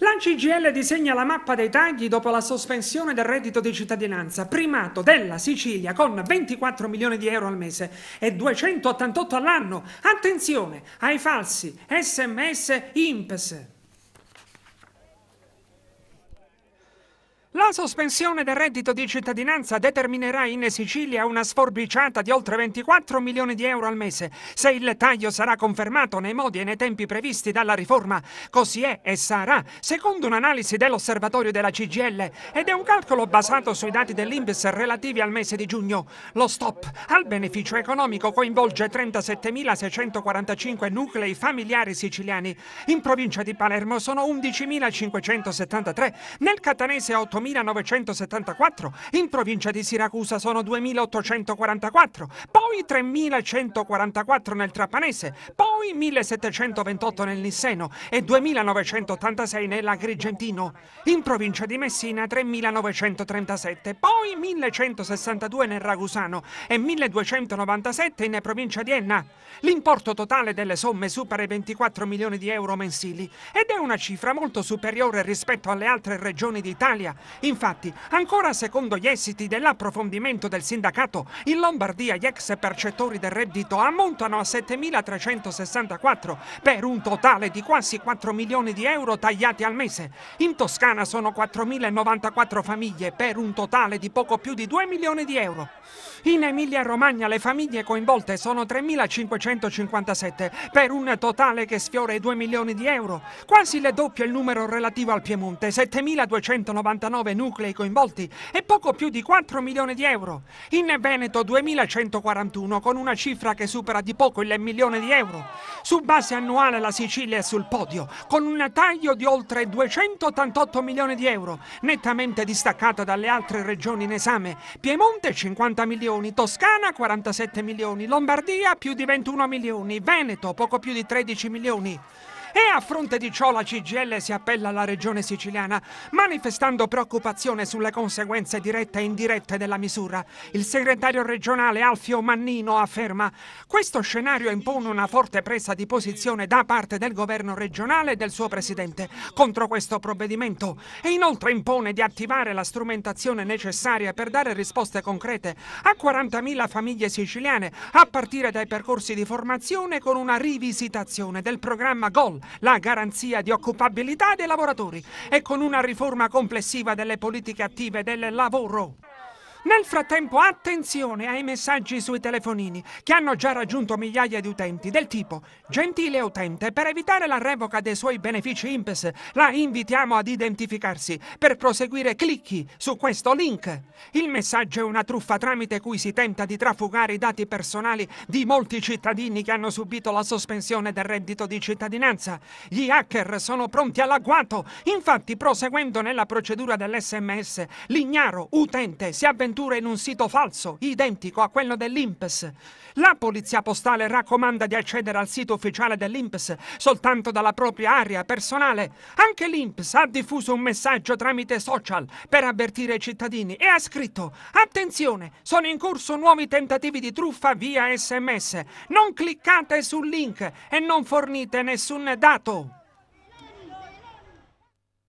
L'ANCIGL disegna la mappa dei tagli dopo la sospensione del reddito di cittadinanza, primato della Sicilia con 24 milioni di euro al mese e 288 all'anno. Attenzione ai falsi SMS IMPS. La sospensione del reddito di cittadinanza determinerà in Sicilia una sforbiciata di oltre 24 milioni di euro al mese, se il taglio sarà confermato nei modi e nei tempi previsti dalla riforma. Così è e sarà, secondo un'analisi dell'osservatorio della CGL ed è un calcolo basato sui dati dell'Inps relativi al mese di giugno. Lo stop al beneficio economico coinvolge 37.645 nuclei familiari siciliani. In provincia di Palermo sono 11.573, nel catanese 8.000. 1974, in provincia di Siracusa sono 2844, poi 3144 nel Trapanese, poi 1728 nel Nisseno e 2986 nell'Agrigentino, in provincia di Messina 3937, poi 1162 nel Ragusano e 1297 in provincia di Enna. L'importo totale delle somme supera i 24 milioni di euro mensili ed è una cifra molto superiore rispetto alle altre regioni d'Italia Infatti, ancora secondo gli esiti dell'approfondimento del sindacato, in Lombardia gli ex percettori del reddito ammontano a 7.364 per un totale di quasi 4 milioni di euro tagliati al mese. In Toscana sono 4.094 famiglie per un totale di poco più di 2 milioni di euro. In Emilia-Romagna le famiglie coinvolte sono 3.557 per un totale che sfiora i 2 milioni di euro. Quasi le doppio il numero relativo al Piemonte, 7.299 49 nuclei coinvolti e poco più di 4 milioni di euro. In Veneto 2141 con una cifra che supera di poco il milione di euro. Su base annuale la Sicilia è sul podio con un taglio di oltre 288 milioni di euro, nettamente distaccata dalle altre regioni in esame. Piemonte 50 milioni, Toscana 47 milioni, Lombardia più di 21 milioni, Veneto poco più di 13 milioni. E a fronte di ciò la CGL si appella alla regione siciliana, manifestando preoccupazione sulle conseguenze dirette e indirette della misura. Il segretario regionale Alfio Mannino afferma questo scenario impone una forte presa di posizione da parte del governo regionale e del suo presidente contro questo provvedimento e inoltre impone di attivare la strumentazione necessaria per dare risposte concrete a 40.000 famiglie siciliane a partire dai percorsi di formazione con una rivisitazione del programma GOL la garanzia di occupabilità dei lavoratori e con una riforma complessiva delle politiche attive del lavoro. Nel frattempo attenzione ai messaggi sui telefonini che hanno già raggiunto migliaia di utenti del tipo Gentile utente, per evitare la revoca dei suoi benefici INPS la invitiamo ad identificarsi. Per proseguire clicchi su questo link. Il messaggio è una truffa tramite cui si tenta di trafugare i dati personali di molti cittadini che hanno subito la sospensione del reddito di cittadinanza. Gli hacker sono pronti all'agguato. Infatti proseguendo nella procedura dell'SMS l'ignaro utente si avventura avventura in un sito falso, identico a quello dell'INPS. La polizia postale raccomanda di accedere al sito ufficiale dell'INPS soltanto dalla propria area personale. Anche l'INPS ha diffuso un messaggio tramite social per avvertire i cittadini e ha scritto «Attenzione, sono in corso nuovi tentativi di truffa via sms. Non cliccate sul link e non fornite nessun dato».